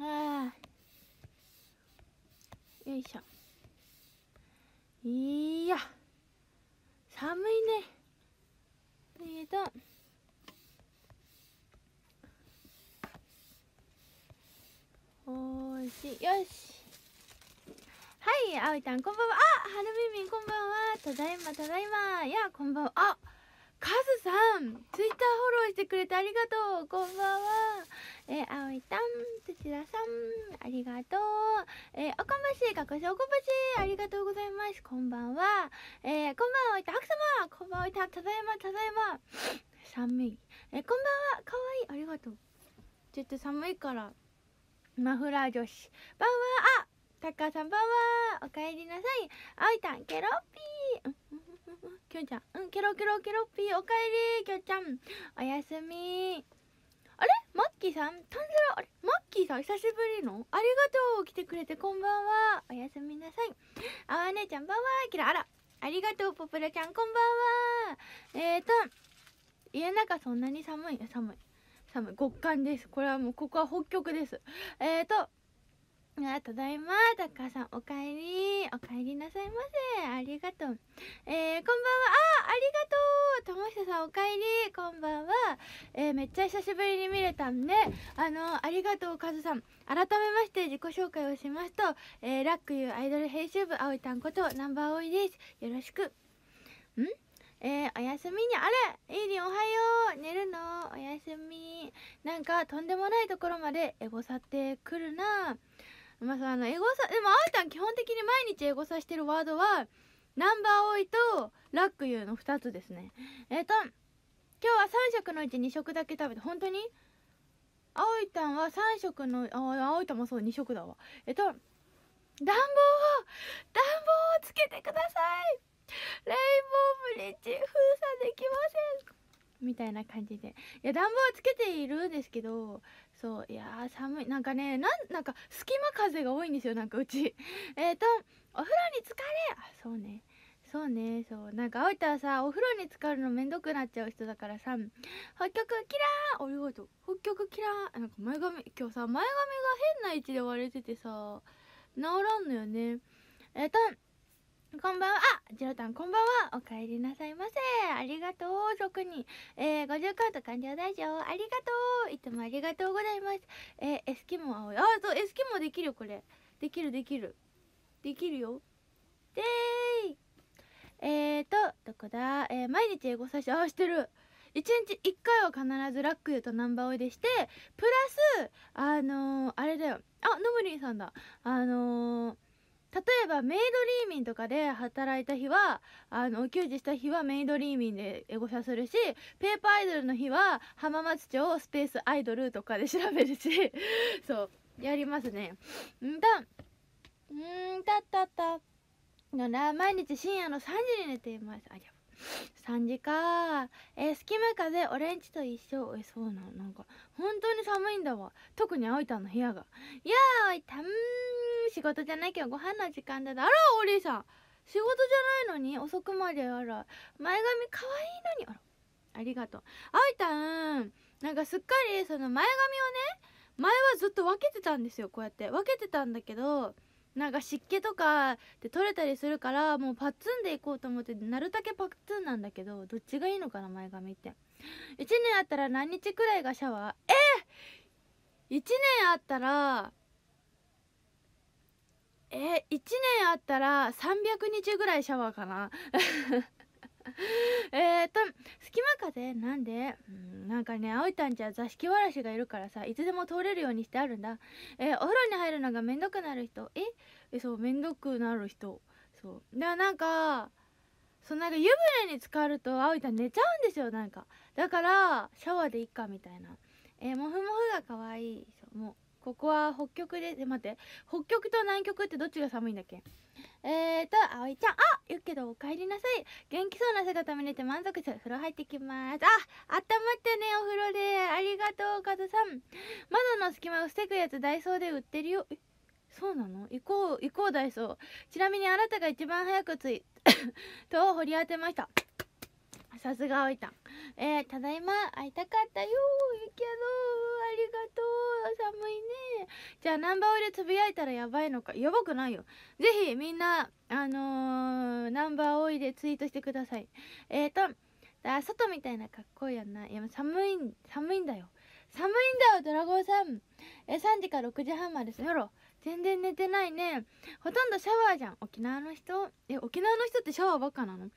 あよいしょいや寒いねえーとおいしいよしはいあおいちゃんこんばんはあはるみみんこんばんはただいまただいまいやこんばんはあカズさん、ツイッターフォローしてくれてありがとう。こんばんは。えー、あおいたん、土田さん、ありがとう。えー、おこまばし、かこしおこまばし、ありがとうございます。こんばんは。えー、こんばんは、おいた、くさまこんばんは、おいた、ただいま、ただいま。寒い。えー、こんばんは、かわいい、ありがとう。ちょっと寒いから、マフラー女子。ばんは、あ、たかさんばんは。おかえりなさい。あおいたん、ケロッピー。きょんちゃんうんケロケロケロッピーおかえりきょんちゃんおやすみあれマッキーさんタンザラあれマッキーさん久しぶりのありがとう来てくれてこんばんはおやすみなさいあわねちゃんばんはキラあらありがとうポプラちゃんこんばんはえーと家の中そんなに寒い寒い寒い極寒ですこれはもうここは北極ですえーとあただいまタッカーさんおかえりおかえりなさいませありがとうえー、こんばんはあありがとう友ひさんおかえりこんばんはえー、めっちゃ久しぶりに見れたんであのありがとうカズさん改めまして自己紹介をしますと、えー、ラックユーアイドル編集部あおいたんことナンバーおいですよろしくんえー、おやすみにあれイーリンおはよう寝るのおやすみなんかとんでもないところまでエゴさってくるなぁまあ、あのエゴサでもあおいたん基本的に毎日エゴサしてるワードはナンバーオイとラックユーの2つですねえっ、ー、と今日は3食のうち2食だけ食べて本当にあおいたんは3食のあおいたんもそう2食だわえっ、ー、と暖房を暖房をつけてくださいレインボーブリッジみたいな感じでいや暖房はつけているんですけどそういや寒いなんかねなんなんか隙間風が多いんですよなんかうち えっとお風呂に疲れあそうねそうねそうなんかあおいたはさお風呂に浸かるのめんどくなっちゃう人だからさ北極キラーありがとう北極キラーなんか前髪今日さ前髪が変な位置で割れててさ治らんのよねえっとこんばんはあジロタンこんばんはお帰りなさいませありがとう特に、えー、50カント完了大夫。ありがとういつもありがとうございますえー、エスキモ青いあそうエスキモできるこれできるできるできるよでーいえーとどこだえー、毎日英語さしあしてる1日1回は必ずラックユとナンバーオイでしてプラスあのー、あれだよあノブリンさんだあのー例えばメイドリーミンとかで働いた日はあのお給仕した日はメイドリーミンでエゴサするしペーパーアイドルの日は浜松町スペースアイドルとかで調べるし そうやりますねんんたったった毎日深夜の3時に寝ていますあや3時かえ隙間風オレンジと一緒えそうなのなんか本当に寒いんだわ特に葵たんの部屋がいやー葵たん仕事じゃないけどご飯の時間だあらおりさん仕事じゃないのに遅くまであら前髪かわいいのにあらありがとう葵たんなんかすっかりその前髪をね前はずっと分けてたんですよこうやって分けてたんだけどなんか湿気とかで取れたりするからもうパッツンでいこうと思ってなるだけパッツンなんだけどどっちがいいのかな前髪って1年あったら何日くらいがシャワーえ1年あったらえ1年あったら300日ぐらいシャワーかな えっと隙間風なんでんなんかね葵たんちは座敷わらしがいるからさいつでも通れるようにしてあるんだえー、お風呂に入るのがめんどくなる人ええそうめんどくなる人そうでなんかそうなんか湯船に浸かると葵たん寝ちゃうんですよなんかだからシャワーでいっかみたいなえー、もふもふが可愛いそうもうここは北極で、待って。北極と南極ってどっちが寒いんだっけえーと、葵ちゃん、あ言うけどお帰りなさい。元気そうな姿見れて満足する。風呂入ってきます。ああったまってね、お風呂で。ありがとう、カズさん。窓の隙間を防ぐやつ、ダイソーで売ってるよ。えそうなの行こう、行こう、ダイソー。ちなみにあなたが一番早くつい、と 掘り当てました。さすがおいたえー、ただいま会いたかったよゆきやのありがとう寒いねじゃあナンバーオルつぶやいたらやばいのかやばくないよぜひみんなあのー、ナンバーオいでツイートしてくださいえっ、ー、とあ外みたいな格好やないや寒い寒いんだよ寒いんだよドラゴンさんえ3時か6時半までやろ全然寝てないねほとんどシャワーじゃん沖縄の人え沖縄の人ってシャワーばっかなのい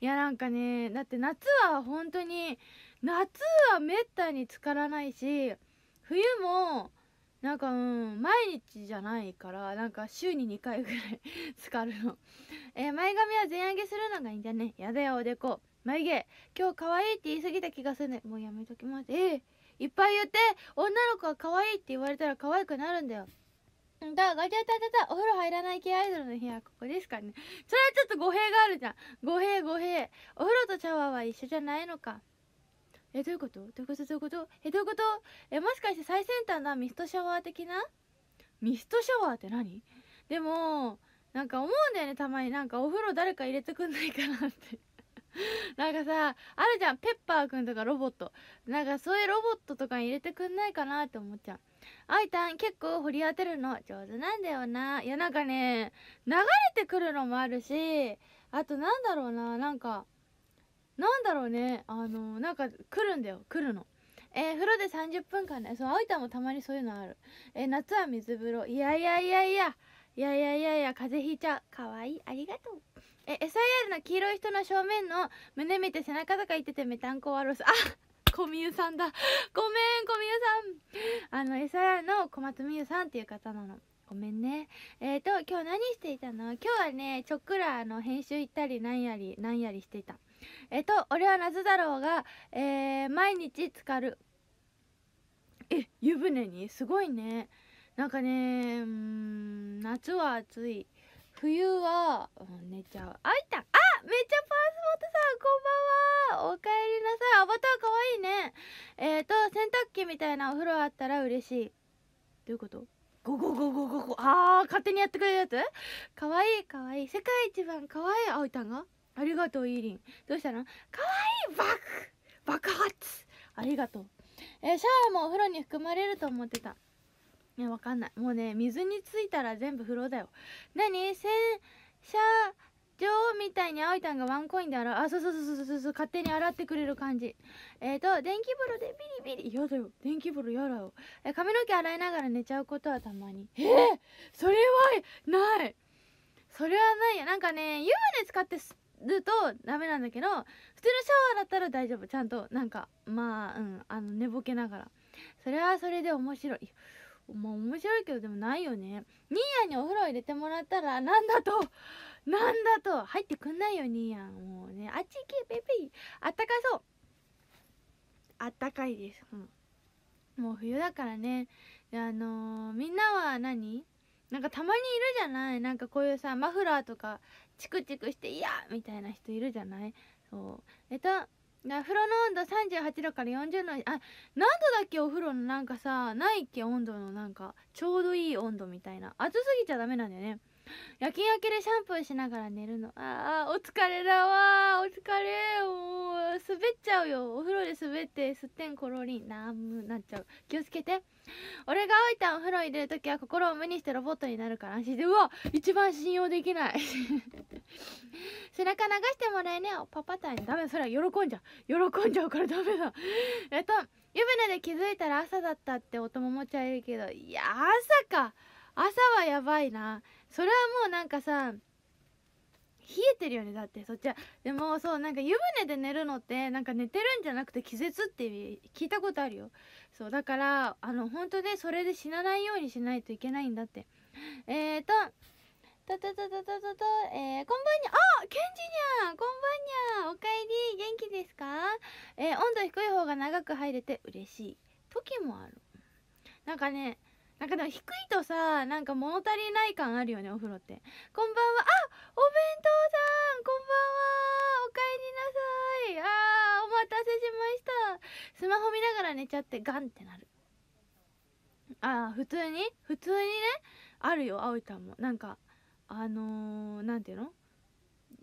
やなんかねだって夏は本当に夏はめったに浸からないし冬もなんかうん毎日じゃないからなんか週に2回ぐらい 浸かるのえ前髪は全上げするのがいいんじゃねやだよおでこ眉毛今日可愛いって言い過ぎた気がするねもうやめときますえーいっぱい言って女の子は可愛いって言われたら可愛くなるんだよだガチャタタタお風呂入らない系アイドルの部はここですかねそれはちょっと語弊があるじゃん語弊語弊お風呂とシャワーは一緒じゃないのかえどういうことどういうことどういうことえどういうことえもしかして最先端なミストシャワー的なミストシャワーって何でもなんか思うんだよねたまになんかお風呂誰か入れてくんないかなって なんかさあるじゃんペッパーくんとかロボットなんかそういうロボットとかに入れてくんないかなって思っちゃうあいたん結構掘り当てるの上手なんだよないやなんかね流れてくるのもあるしあとなんだろうななんかなんだろうねあのなんか来るんだよ来るのえー、風呂で30分間ねそうあいたんもたまにそういうのあるえー、夏は水風呂いやいやいやいやいやいやいやいや風邪ひいちゃうかわいいありがとうえ SIR の黄色い人の正面の胸見て背中とか言っててメタンコワロスあコミュさんだごめんコミュさんあの SIR の小松美優さんっていう方なのごめんねえっ、ー、と今日何していたの今日はねちょっくらの編集行ったりなんやりなんやりしていたえっ、ー、と俺は夏だろうが、えー、毎日浸かるえ湯船にすごいねなんかねうん夏は暑い冬は、うん、寝ちゃうあいたあめっちゃパースモートさんこんばんはおかえりなさいアバターかわいいねえっ、ー、と洗濯機みたいなお風呂あったら嬉しいどういうことゴゴゴゴゴゴあー勝手にやってくれるやつかわいいかわいい世界一番かわいいあいたんがありがとうイーリンどうしたのかわいい爆爆発ありがとうえー、シャワーもお風呂に含まれると思ってたね、わかんないもうね水についたら全部風呂だよ何洗車場みたいにあいタんがワンコインで洗うあそうそうそうそうそうそう勝手に洗ってくれる感じえっ、ー、と電気風呂でビリビリ嫌だよ電気風呂嫌だよ、え髪の毛洗いながら寝ちゃうことはたまにえー、それはないそれはないやなんかね湯船使ってす、るとダメなんだけど普通のシャワーだったら大丈夫ちゃんとなんかまあうんあの寝ぼけながらそれはそれで面白いまあ面白いけどでもないよね兄やんにお風呂入れてもらったらなんだとなんだと入ってくんないよ兄やんもうねあっち行けベビあったかそうあったかいです、うん、もう冬だからねあのー、みんなは何なんかたまにいるじゃないなんかこういうさマフラーとかチクチクして「いや!」みたいな人いるじゃないそうえっとお風呂の温度38度から40度あ何度だっけお風呂のなんかさないっけ温度のなんかちょうどいい温度みたいな暑すぎちゃダメなんだよね夜勤明けでシャンプーしながら寝るのああお疲れだわお疲れもう滑っちゃうよお風呂で滑ってすってんころりんなむなっちゃう気をつけて俺があいたお風呂入れるときは心を無にしてロボットになるから安心でうわ一番信用できない 背中流してもらえねえパパタイにダメそれは喜んじゃう喜んじゃうからダメだえっと湯船で気づいたら朝だったってお友ももちゃいるけどいや朝か朝はやばいなそれはもうなんかさ冷えてるよねだってそっちはでもそうなんか湯船で寝るのってなんか寝てるんじゃなくて気絶って聞いたことあるよそうだからあの本当ねそれで死なないようにしないといけないんだってえーととととととととえー、こんばんにあケンジニャンこんばんにゃおかえり元気ですかえー、温度低い方が長く入れて嬉しい時もあるなんかねなんかでも低いとさなんか物足りない感あるよねお風呂ってこんばんはあお弁当さんこんばんはおかえりなさいあーお待たせしましたスマホ見ながら寝ちゃってガンってなるああ普通に普通にねあるよ葵ちゃんもなんかあのー、なんていうの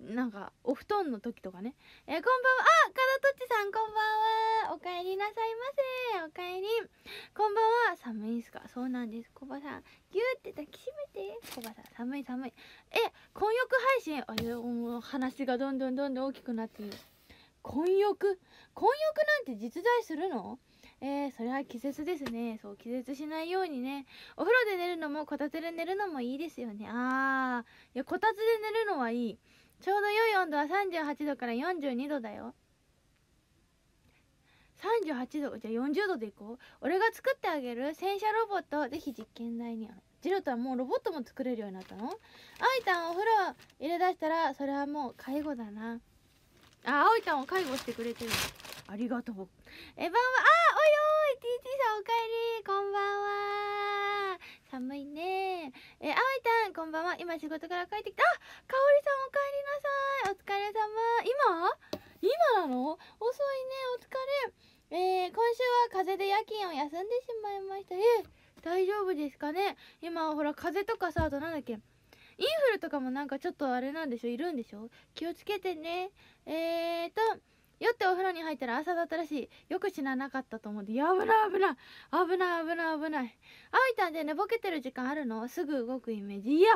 なんかお布団の時とかね「えー、こんばんはあかだとちさんこんばんはおかえりなさいませおかえりこんばんは寒いんすかそうなんですコバさんギューって抱きしめてコバさん寒い寒いえ混浴配信あれ話がどんどんどんどん大きくなってる混浴混浴なんて実在するのえー、それは気絶ですね。そう、気絶しないようにね。お風呂で寝るのも、こたつで寝るのもいいですよね。あー、いや、こたつで寝るのはいい。ちょうど良い温度は38度から42度だよ38度じゃあ40度でいこう俺が作ってあげる洗車ロボットぜひ実験台にジロとはもうロボットも作れるようになったのアイタンお風呂入れだしたらそれはもう介護だなあアイタンを介護してくれてるありがとうエヴァンはあおいおい TT さんおかえりこんばんは寒いねえあおいたんこんばんは今仕事から帰ってきたあかおりさんおかえりなさいお疲れ様今今なの遅いねお疲れえー、今週は風邪で夜勤を休んでしまいましたえー、大丈夫ですかね今はほら風邪とかさあとなんだっけインフルとかもなんかちょっとあれなんでしょいるんでしょ気をつけてねえーと酔ってお風呂に入ったら朝だったらしいよく死ななかったと思ってやぶな危ない危ない危ない危ないあいたんで寝ぼけてる時間あるのすぐ動くイメージいや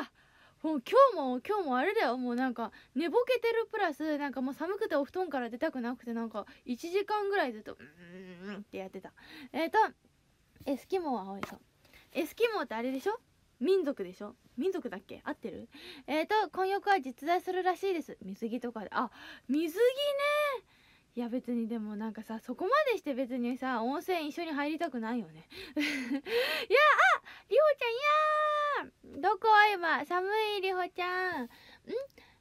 もう今日も今日もあれだよもうなんか寝ぼけてるプラスなんかもう寒くてお布団から出たくなくてなんか1時間ぐらいずっとうんってやってたえっ、ー、とエスキモは青いさエスキモってあれでしょ民族でしょ民族だっけ合ってるえっ、ー、と混浴は実在するらしいです水着とかであ水着ねいや別にでもなんかさそこまでして別にさ温泉一緒に入りたくないよね いやありほちゃんやーどこ今寒いりほちゃんん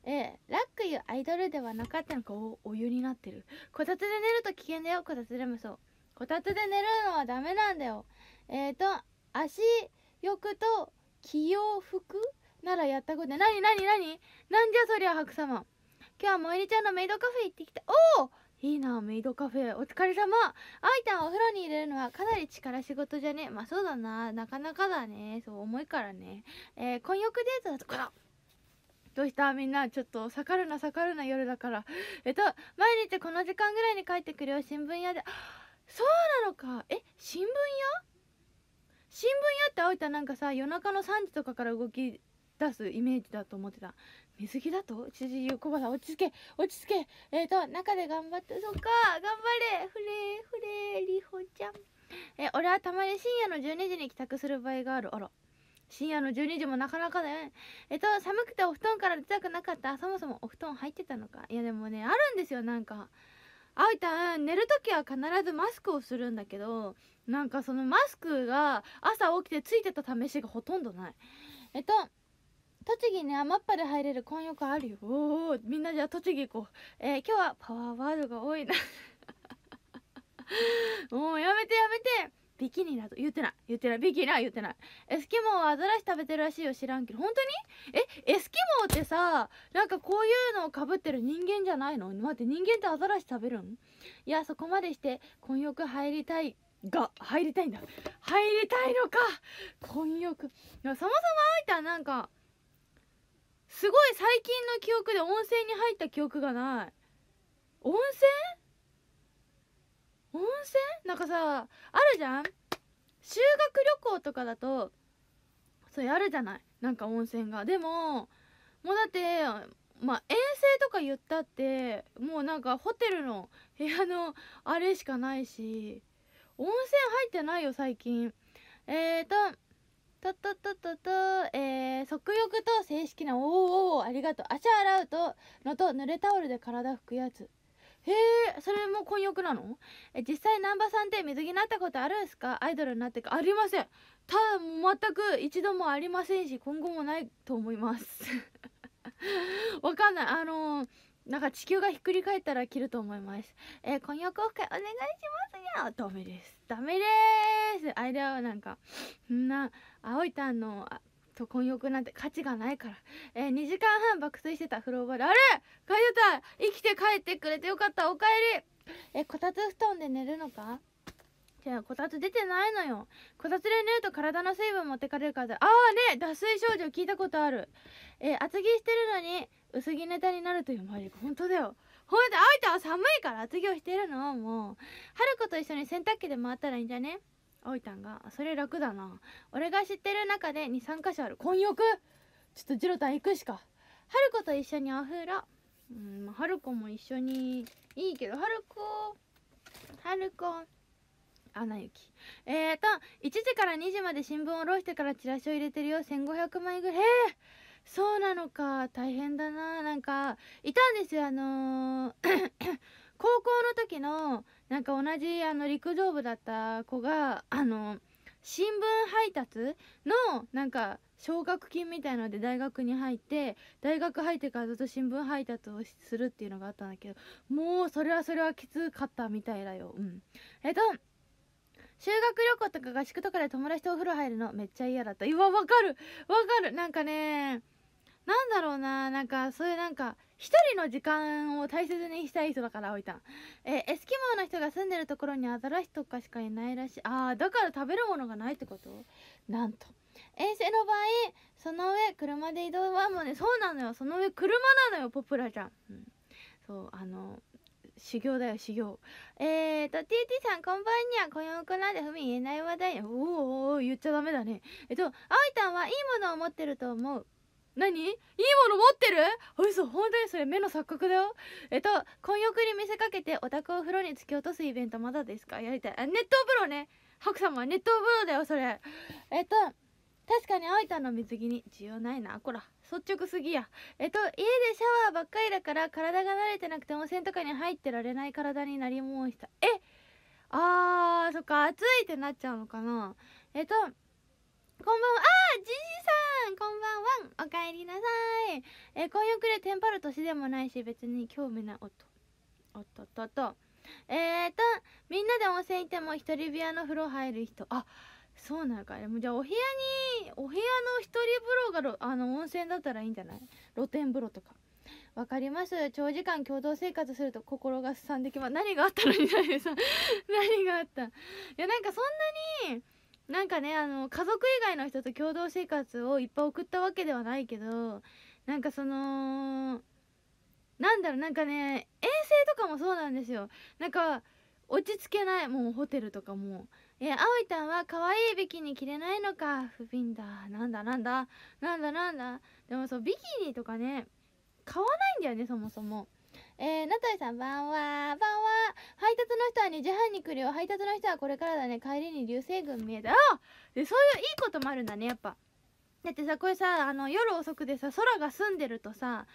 えラックうアイドルではなかったのかおお湯になってるこたつで寝ると危険だよこたつでもそうこたつで寝るのはダメなんだよえっ、ー、と足浴と気洋服ならやったことないなになになになんじゃそりゃ白様今日は萌えりちゃんのメイドカフェ行ってきたおおいいなメイドカフェお疲れ様あいたんお風呂に入れるのはかなり力仕事じゃねまあそうだななかなかだねそう重いからねえー、婚約デートだとこらどうしたみんなちょっと盛るな盛るな夜だからえっと毎日この時間ぐらいに帰ってくるよ新聞屋でそうなのかえ新聞屋新聞屋ってあいたなんかさ夜中の3時とかから動き出すイメージだと思ってた水着だとちじゆうこばさん落ち着け落ち着けえっ、ー、と中で頑張ってそっか頑張れふれふれりほちゃんえ俺はたまに深夜の12時に帰宅する場合があるあら深夜の12時もなかなかだよねえっ、ー、と寒くてお布団から出たくなかったそもそもお布団入ってたのかいやでもねあるんですよなんかあいたん寝る時は必ずマスクをするんだけどなんかそのマスクが朝起きてついてた試しがほとんどないえっ、ー、と栃木ね、甘っぱで入れる混浴あるよ。おお、みんなじゃあ栃木行こう。えー、今日はパワーワードが多いな もうやめてやめてビキニだと言ってない言ってないビキニは言ってないエスキモーはアザラシ食べてるらしいよ知らんけど本当にえエスキモーってさなんかこういうのをかぶってる人間じゃないの待って人間ってアザラシ食べるんいやそこまでして混浴入りたいが入りたいんだ入りたいのか混浴いやそもそもあいたなんかすごい最近の記憶で温泉に入った記憶がない温泉温泉なんかさあるじゃん修学旅行とかだとそれあるじゃないなんか温泉がでももうだってまあ遠征とか言ったってもうなんかホテルの部屋のあれしかないし温泉入ってないよ最近えーととっとっとっとっと、えー、足浴と正式な、おーおーありがとう。足洗うと、のと、濡れタオルで体拭くやつ。へえ、それも混浴なのえ、実際南波さんって水着になったことあるんすかアイドルになってか。ありません。たん、全く一度もありませんし、今後もないと思います。わかんない。あのー、なんか地球がひっくり返ったら着ると思います。えー、婚約オフ会お願いしますよ。ダメです。ダメです間はなんかそんな青いタンのと混浴なんて価値がないから、えー、2時間半爆睡してた風呂場であれ帰ってた生きて帰ってくれてよかったおかえりえこたつ布団で寝るのかじゃあこたつ出てないのよこたつで寝ると体の水分持ってかれるからああね脱水症状聞いたことあるえ厚着してるのに薄着ネタになるというマジ本当だよほんで、あいは寒いから厚着をしてるのもう春子と一緒に洗濯機で回ったらいいんじゃねあいたんがそれ楽だな俺が知ってる中で23箇所ある混浴ちょっとジロタン行くしか春子と一緒にお風呂うん春子も一緒にいいけど春子春子アナ雪えーと1時から2時まで新聞を下ろしてからチラシを入れてるよ1500枚ぐらいえそうなのか大変だななんかいたんですよあのー 高校の時のなんか同じあの陸上部だった子があの新聞配達のなんか奨学金みたいので大学に入って大学入ってからずっと新聞配達をするっていうのがあったんだけどもうそれはそれはきつかったみたいだようんえっと修学旅行とか合宿とかで友達とお風呂入るのめっちゃ嫌だったいわわかるわかるなんかねなんだろうななんかそういうなんか一人の時間を大切にしたい人だからおいたんえエスキモーの人が住んでるところにアザラシとかしかいないらしいああだから食べるものがないってことなんと遠征の場合その上車で移動はもうねそうなのよその上車なのよポプラちゃん、うん、そうあの修行だよ修行えーと TT さんこんばんにはこよくなでふみ言えない話題おーおー言っちゃダメだねえっとあおいたんはいいものを持ってると思う何いいもの持ってる嘘本当にそれ目の錯覚だよえっと混浴に見せかけてお宅を風呂に突き落とすイベントまだですかやりたいあ熱湯風呂ね白様は熱湯風呂だよそれえっと確かにあいたの水着に需要ないなこら率直すぎやえっと家でシャワーばっかりだから体が慣れてなくて温泉とかに入ってられない体になりもうしたえあーそっか暑いってなっちゃうのかなえっとこんばんはあじじさんこんばんはおかえりなさいえー、婚約でテンパる年でもないし別に興味ないおっとおっとっとっとえーとみんなで温泉行っても一人部屋の風呂入る人あそうなのかでもじゃあお部屋にお部屋の一人風呂があの温泉だったらいいんじゃない露天風呂とかわかります長時間共同生活すると心がすさんできます何があったのに何何があったいやなんかそんなになんかねあの家族以外の人と共同生活をいっぱい送ったわけではないけどなんかそのなんだろうなんかね遠征とかもそうなんですよなんか落ち着けないもうホテルとかもえー、葵たんは可愛いビキニ着れないのか不憫だなんだなんだなんだなんだでもそうビキニとかね買わないんだよねそもそもえー、ナトさん、ばんは。ばんは。配達の人は2時半に来るよ。配達の人はこれからだね。帰りに流星群見えた。あで、そういういいこともあるんだね、やっぱ。だってさ、これさ、あの、夜遅くでさ、空が澄んでるとさ、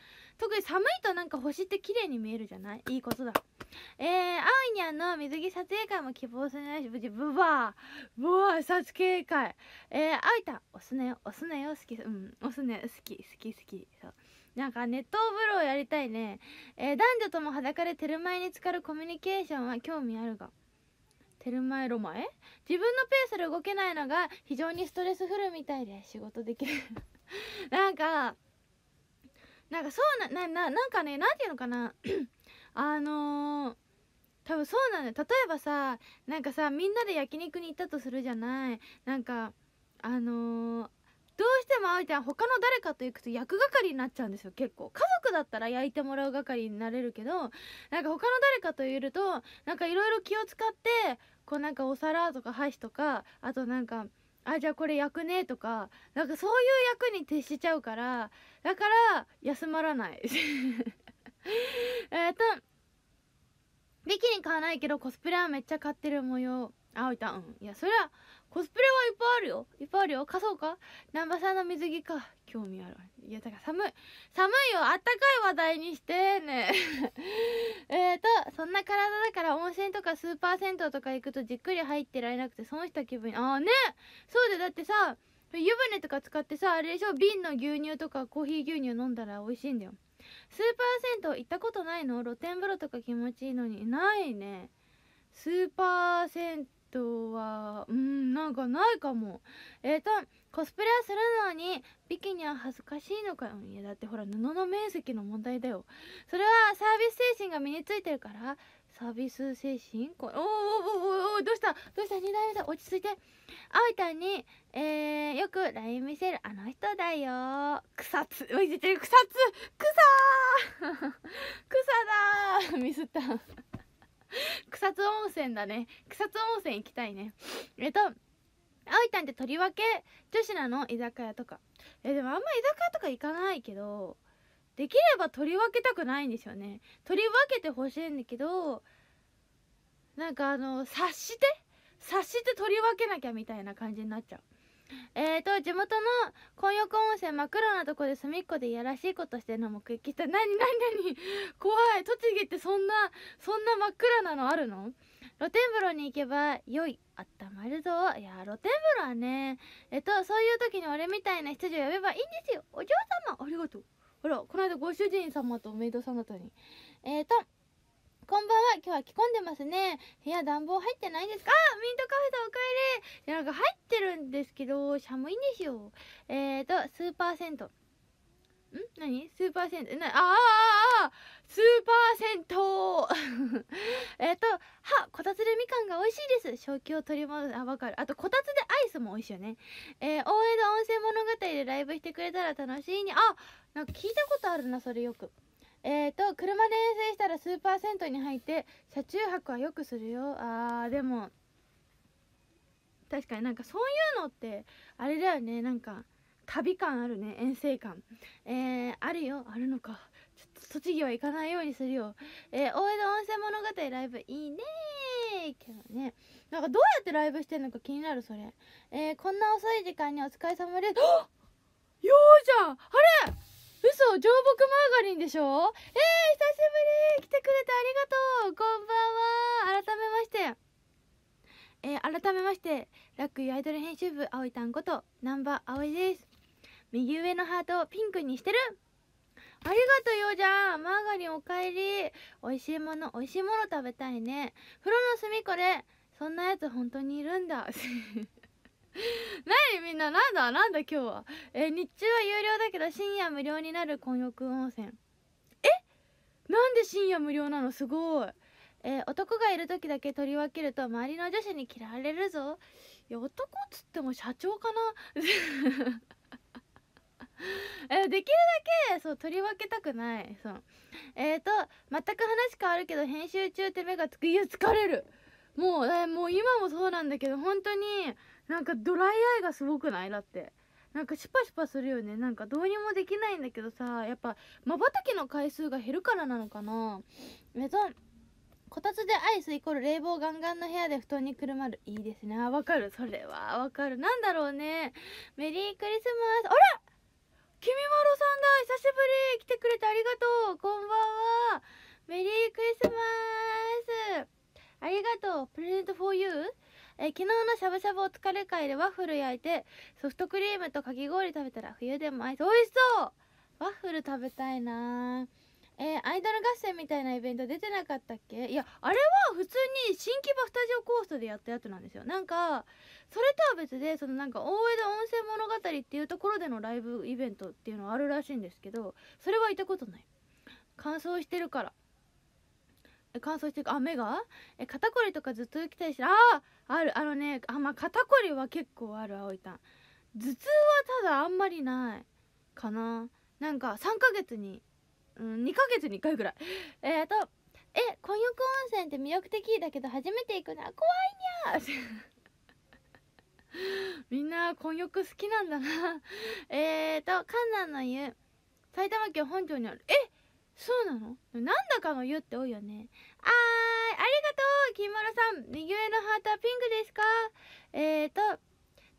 特に寒いとなんか星って綺麗に見えるじゃないいいことだえー、あいにゃんの水着撮影会も希望するないし無事ブバーブワー撮影会えー、あいた押すねよ押すねよ好きうん押すね好き好き好きそうなんか熱湯風呂をやりたいね、えー、男女とも裸でテルマエに浸かるコミュニケーションは興味あるがテルマエロマエ自分のペースで動けないのが非常にストレスフルみたいで仕事できる なんかなんかそうなななんかねなんていうのかな あのー、多分そうなのよ例えばさなんかさみんなで焼肉に行ったとするじゃないなんかあのーどうしてもあおちゃん他の誰かと行くと役係になっちゃうんですよ結構家族だったら焼いてもらう係になれるけどなんか他の誰かといるとなんかいろいろ気を使ってこうなんかお皿とか箸とかあとなんかあじゃあこれくねとかなんかそういう役に徹しちゃうからだから休まらない えっとビキニ買わないけどコスプレはめっちゃ買ってる模様あおいたうんいやそりゃコスプレはいっぱいあるよいっぱいあるよ貸そうか南波さんの水着か興味あるいやだから寒い寒いよあったかい話題にしてねえ そんな体だから温泉とかスーパー銭湯とか行くとじっくり入ってられなくて損した気分ああねそうだだってさ湯船とか使ってさあれでしょ瓶の牛乳とかコーヒー牛乳飲んだら美味しいんだよスーパー銭湯行ったことないの露天風呂とか気持ちいいのにないねスーパー銭とはうんなんかないかもえっ、ー、とコスプレはするのにビキニは恥ずかしいのかよいやだってほら布の面積の問題だよそれはサービス精神が身についてるからサービス精神こおーおおおどうしたどうした2代目だ落ち着いてあおいたんに、えー、よく LINE 見せるあの人だよ草津おいてる草津草草だミスった 草津温泉だね草津温泉行きたいねえっといタんってとりわけ女子なの居酒屋とかえでもあんま居酒屋とか行かないけどできれば取り分けたくないんですよね取り分けてほしいんだけどなんかあの察して察して取り分けなきゃみたいな感じになっちゃうえーと地元の混浴温泉真っ暗なとこで隅っこでいやらしいことしてるのもい撃した何何何 怖い栃木ってそんなそんな真っ暗なのあるの露天風呂に行けば良いあったまるぞいや露天風呂はねえっとそういう時に俺みたいな羊を呼べばいいんですよお嬢様ありがとうほらこの間ご主人様とメイドさんにえっ、ー、とこんばんは。今日は着込んでますね。部屋暖房入ってないですかあミントカフェさんおかえりなんか入ってるんですけど、寒いんですよ。えーと、スーパーセント。ん何スーパーセント。なああああスーパーセントえっと、は、こたつでみかんが美味しいです。正気を取り戻す。あ、わかる。あと、こたつでアイスも美味しいよね。えー、大江戸温泉物語でライブしてくれたら楽しいに。あ、なんか聞いたことあるな、それよく。えーと車で遠征したらスーパー銭湯に入って車中泊はよくするよあーでも確かになんかそういうのってあれだよねなんか旅感あるね遠征感えー、あるよあるのかちょっと栃木は行かないようにするよえー、大江戸温泉物語ライブいいねーけどねなんかどうやってライブしてんのか気になるそれえー、こんな遅い時間にお疲れ様ですようじゃんあれ嘘上木マーガリンでしょえー、久しぶり来てくれてありがとうこんばんは改めましてえー、改めましてラックユアイドル編集部葵たんことバ波葵です右上のハートをピンクにしてるありがとうようじゃんマーガリンおかえり美味しいもの美味しいもの食べたいね風呂の隅これそんなやつ本当にいるんだ何みんななんだなんだ今日はえ日中は有料だけど深夜無料になる混浴温泉えなんで深夜無料なのすごいえ男がいる時だけ取り分けると周りの女子に嫌われるぞいや男っつっても社長かな えできるだけそう取り分けたくないそうえっ、ー、と全く話変わるけど編集中って目がつくいや疲れるもうえもう今もそうなんだけど本当になんかドライアイがすごくないだってなんかシュパシュパするよねなんかどうにもできないんだけどさやっぱまばたきの回数が減るからなのかなメゾンこたつでアイスイコール冷房ガンガンの部屋で布団にくるまるいいですねあわかるそれはわかるなんだろうねメリークリスマスあら君まろさんだ久しぶり来てくれてありがとうこんばんはメリークリスマスありがとうプレゼント for you え昨日のしゃぶしゃぶお疲れ会でワッフル焼いてソフトクリームとかき氷食べたら冬でもアイス美味しそうワッフル食べたいなえー、アイドル合戦みたいなイベント出てなかったっけいやあれは普通に新木場スタジオコーストでやったやつなんですよなんかそれとは別でそのなんか大江戸温泉物語っていうところでのライブイベントっていうのはあるらしいんですけどそれは行ったことない乾燥してるから乾燥していくあ目がえ肩こりとか頭痛きたりしてあああるあのねあまあ、肩こりは結構ある青いたん頭痛はただあんまりないかななんか3ヶ月に、うん、2ヶ月に1回ぐらいえっ、とえ混浴温泉って魅力的だけど初めて行くな怖いにゃ みんな混浴好きなんだなえっとカンナの湯埼玉県本町にあるえっそうなのなんだかの湯って多いよねあーありがとう金丸さん右上のハートはピンクですかえーと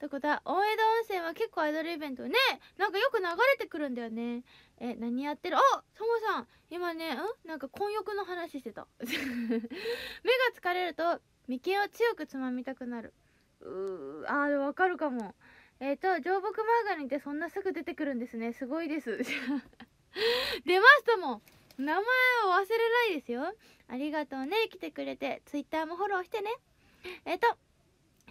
どいうこと大江戸温泉は結構アイドルイベントねなんかよく流れてくるんだよねえ何やってるあともさん今ねんなんか混浴の話してた 目が疲れると眉間を強くつまみたくなるうーあわかるかもえっ、ー、と上木マーガリンってそんなすぐ出てくるんですねすごいです 出ましたもん名前を忘れないですよありがとうね来てくれて Twitter もフォローしてねえっ、と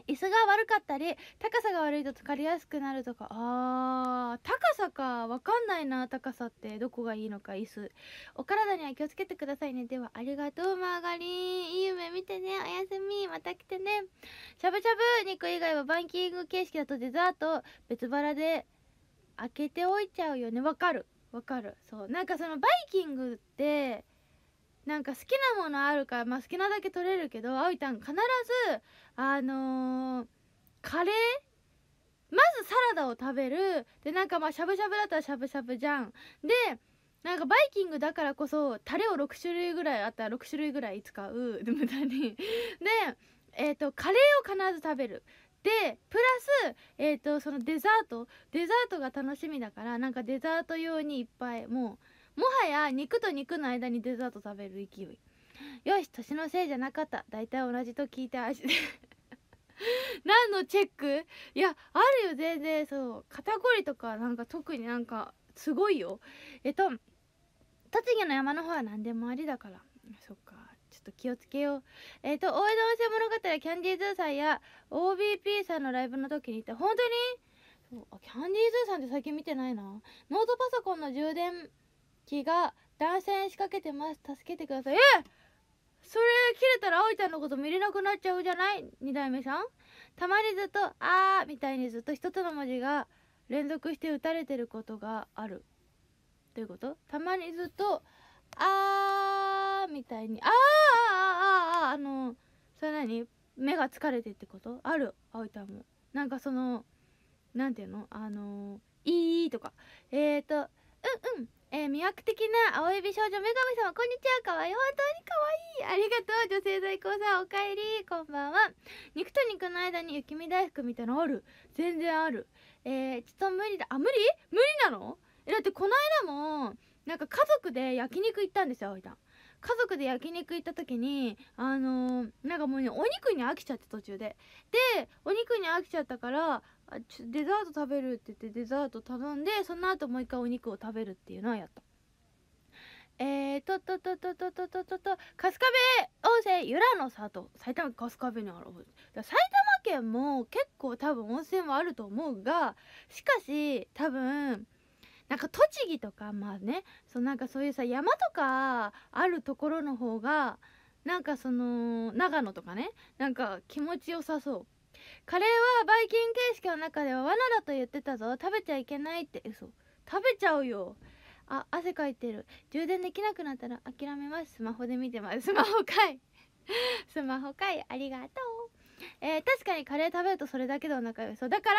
椅子が悪かったり高さが悪いと疲れやすくなるとかあー高さか分かんないな高さってどこがいいのか椅子お体には気をつけてくださいねではありがとうマーガリンいい夢見てねおやすみまた来てねしゃぶしゃぶ肉以外はバンキング形式だとデザート別腹で開けておいちゃうよねわかるわかるそうなんかそのバイキングってなんか好きなものあるから、まあ、好きなだけ取れるけどあおいたん必ずあのー、カレーまずサラダを食べるでなんかまあしゃぶしゃぶだったらしゃぶしゃぶじゃんでなんかバイキングだからこそタレを6種類ぐらいあったら6種類ぐらい使うで無駄にでえっ、ー、とカレーを必ず食べるでプラス、えーと、そのデザートデザートが楽しみだからなんかデザート用にいっぱいもうもはや肉と肉の間にデザート食べる勢いよし年のせいじゃなかった大体同じと聞いて足で 何のチェックいやあるよ全然そう肩こりとかなんか特になんかすごいよえっと栃木の山の方は何でもありだからそっかょっと気をつけようえっ、ー、と大江戸温泉物語キャンディーズーさんや OBP さんのライブの時に行った本当にそうキャンディーズーさんって最近見てないなノートパソコンの充電器が断線しかけてます助けてくださいえそれ切れたら葵ちゃんのこと見れなくなっちゃうじゃない2代目さんたまにずっと「あー」みたいにずっと一つの文字が連続して打たれてることがあるということたまにずっと「あー」ーみたいにあーあーあーあーあのそれ何目が疲れてってことある葵ちゃんもなんかそのなんていうのあのー、いいとかえーとうんうんえー、魅惑的な青ビ少女女神様こんにちはかわいい本当にかわいいありがとう女性在校さんおかえりこんばんは肉と肉の間に雪見大福みたいなのある全然あるえー、ちょっと無理だあ無理無理なのえだってこの間もなんか家族で焼肉行ったんですよ葵たん家族で焼肉行った時にあのー、なんかもうねお肉に飽きちゃって途中ででお肉に飽きちゃったからデザート食べるって言ってデザート頼んでその後もう一回お肉を食べるっていうのをやったえーととととととととと春日部温泉由良の里埼玉春日部にある埼玉県も結構多分温泉はあると思うがしかし多分なんか栃木とかまあねそうなんかそういうさ山とかあるところの方がなんかその長野とかねなんか気持ちよさそうカレーはバイキン形式の中では罠だと言ってたぞ食べちゃいけないって嘘食べちゃうよあ汗かいてる充電できなくなったら諦めますスマホで見てますスマホかい スマホかいありがとうえー、確かにカレー食べるとそれだけでお腹よそうだから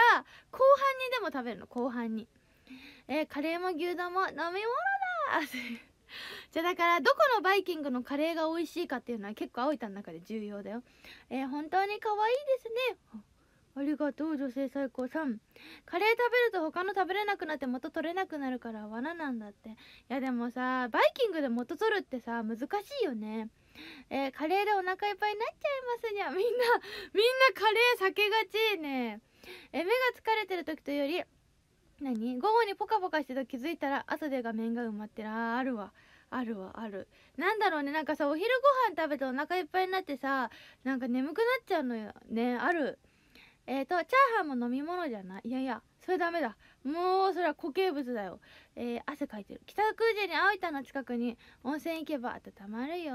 後半にでも食べるの後半にえー、カレーも牛丼も飲み物だ じゃだからどこのバイキングのカレーが美味しいかっていうのは結構青いたの中で重要だよえー、本当に可愛いですねありがとう女性最高さんカレー食べると他の食べれなくなって元取れなくなるから罠なんだっていやでもさバイキングで元取るってさ難しいよねえー、カレーでお腹いっぱいになっちゃいますにゃみんなみんなカレー避けがちねえ目が疲れてる時というより何午後にポカポカしてた気づいたら後で画面が埋まってるああるわあるわあるなんだろうねなんかさお昼ご飯食べてお腹いっぱいになってさなんか眠くなっちゃうのよねあるえっ、ー、とチャーハンも飲み物じゃないいやいやそれダメだもうそれは固形物だよえー、汗かいてる北空寺に青い田の近くに温泉行けば温まるよ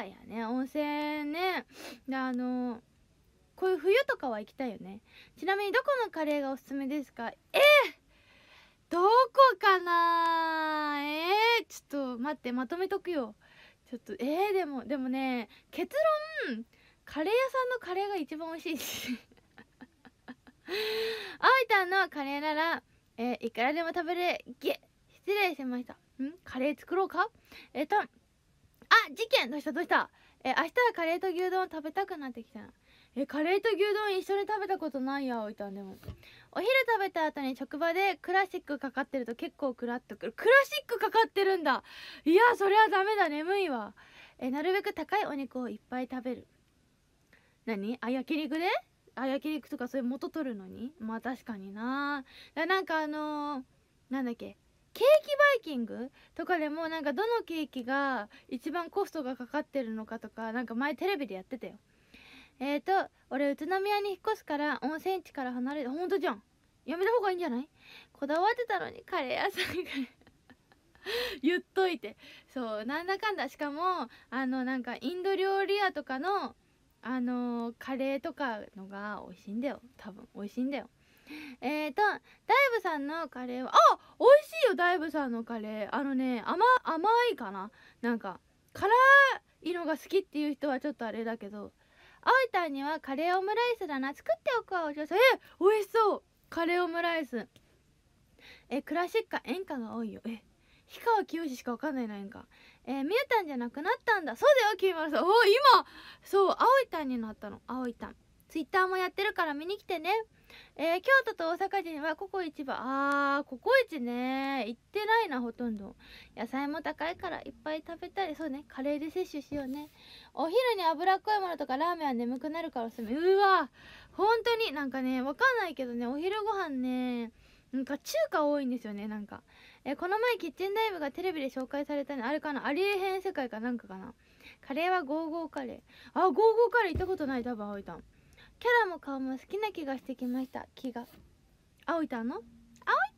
いやね温泉ねであのー、こういう冬とかは行きたいよねちなみにどこのカレーがおすすめですかえーどこかなえー、ちょっと待ってまとめとくよちょっとえー、でもでもね結論カレー屋さんのカレーが一番美味しいしあ いたんのカレーなら、えー、いくらでも食べれげ失礼しましたんカレー作ろうかえっ、ー、とあ事件どうしたどうしたえー、明日はカレーと牛丼を食べたくなってきたえカレーと牛丼一緒に食べたことないやおいたんでもお昼食べた後に職場でクラシックかかってると結構クラッとくるクラシックかかってるんだいやそれはダメだ眠いわえなるべく高いお肉をいっぱい食べる何あ焼肉であ焼肉とかそういう元取るのにまあ確かになだなんかあのー、なんだっけケーキバイキングとかでもなんかどのケーキが一番コストがかかってるのかとかなんか前テレビでやってたよえっ、ー、と俺宇都宮に引っ越すから温泉地から離れてほんとじゃんやめた方がいいんじゃないこだわってたのにカレー屋さんが 言っといてそうなんだかんだしかもあのなんかインド料理屋とかのあのー、カレーとかのが美味しいんだよ多分美味しいんだよえっ、ー、とダイブさんのカレーはあ美味しいよダイブさんのカレーあのね甘甘いかななんか辛いのが好きっていう人はちょっとあれだけどあおいたんにはカレーオムライスだな作っておくわお嬢さんえ美味しそうカレーオムライスえクラシックか演歌が多いよえ氷川きよししか分かんないな演歌えみゆたんじゃなくなったんだそうだよきみまるさんお今そうあおいたんになったのあおいたんツイッターもやってるから見に来てねえー、京都と大阪人はココイチばあーココイチね行ってないなほとんど野菜も高いからいっぱい食べたいそうねカレーで摂取しようねお昼に脂っこいものとかラーメンは眠くなるからおすすめうわ本当になんかねわかんないけどねお昼ご飯ねなんか中華多いんですよねなんか、えー、この前キッチンダイブがテレビで紹介されたのあれかなありえへん世界かなんかかなカレーはゴーゴーカレーあゴーゴーカレー行ったことない多分いたんキャラも顔も好きな気がしてきました気が青いたんの青い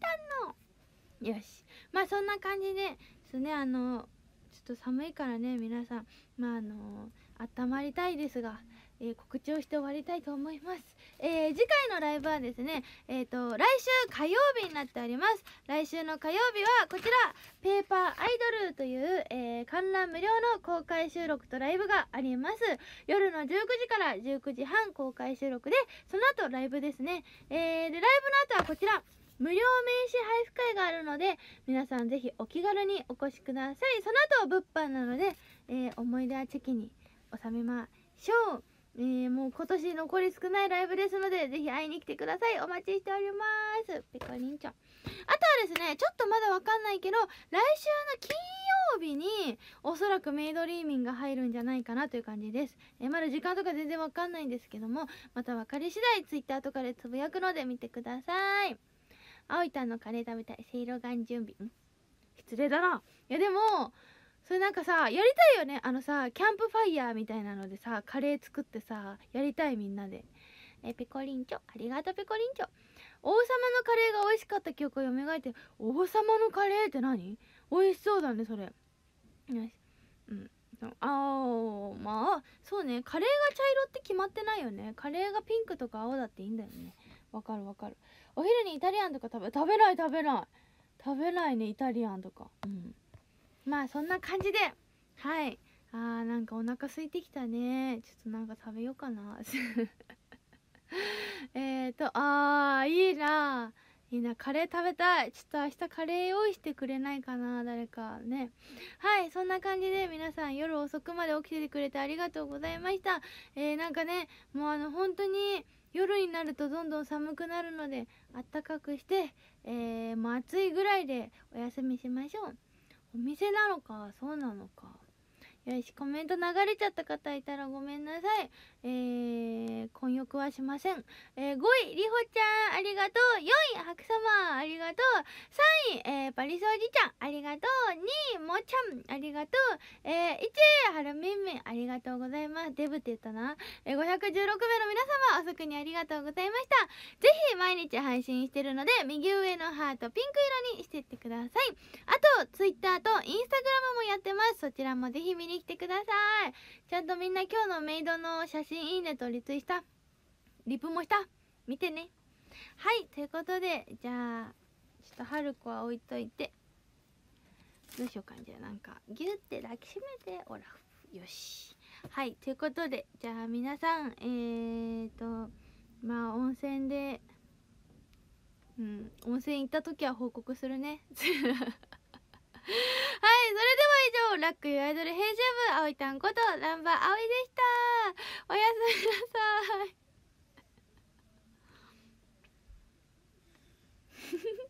たんのよしまあそんな感じですねあのちょっと寒いからね皆さんまああの温まりたいですがえー、告知をして終わりたいと思います、えー、次回のライブはですね、えーと、来週火曜日になっております来週の火曜日はこちら「ペーパーアイドル」という、えー、観覧無料の公開収録とライブがあります夜の19時から19時半公開収録でその後ライブですね、えー、でライブの後はこちら無料名刺配布会があるので皆さんぜひお気軽にお越しくださいその後物販なので、え思い出はチェキに収めましょうえー、もう今年残り少ないライブですので、ぜひ会いに来てください。お待ちしております。ペコリンちゃん。あとはですね、ちょっとまだわかんないけど、来週の金曜日に、おそらくメイドリーミンが入るんじゃないかなという感じです。えー、まだ時間とか全然わかんないんですけども、また分かり次第 Twitter とかでつぶやくので見てください。あおいたんのカレー食べたい。せいろがん準備。失礼だな。いやでも、それなんかさやりたいよねあのさキャンプファイヤーみたいなのでさカレー作ってさやりたいみんなでえペコリンチョありがとうペコリンチョ王様のカレーが美味しかった記憶が蘇って王様のカレーって何美味しそうだねそれよしうんああまあそうねカレーが茶色って決まってないよねカレーがピンクとか青だっていいんだよねわかるわかるお昼にイタリアンとか食べ食べない食べない食べないねイタリアンとかうんまあそんな感じではいあーなんかお腹空いてきたねちょっとなんか食べようかな えっとあーいいないいなカレー食べたいちょっと明日カレー用意してくれないかな誰かねはいそんな感じで皆さん夜遅くまで起きててくれてありがとうございましたえー、なんかねもうあの本当に夜になるとどんどん寒くなるのであったかくして、えー、もう暑いぐらいでお休みしましょうお店なのかそうなのかよしコメント流れちゃった方いたらごめんなさいえー、混浴はしません。えー、5位、りほちゃん、ありがとう。4位、白様、ありがとう。3位、えー、パリスおじちゃん、ありがとう。2位、もちゃん、ありがとう。えー、1位、はるみんみん、ありがとうございます。デブって言ったな。えー、516名の皆様、遅くにありがとうございました。ぜひ、毎日配信してるので、右上のハート、ピンク色にしてってください。あと、Twitter と Instagram もやってます。そちらもぜひ見に来てください。ちゃんとみんな今日のメイドの写真然いいねとリツイしたリプもした見てねはいということでじゃあちょっと春子は置いといてどうしようかじゃあなんかギュッて抱きしめてオラフよしはいということでじゃあ皆さんえーとまあ温泉でうん温泉行った時は報告するね ははい、それで以上ラックユアイドル編集部葵たんこと南ンバー葵でしたおやすみなさい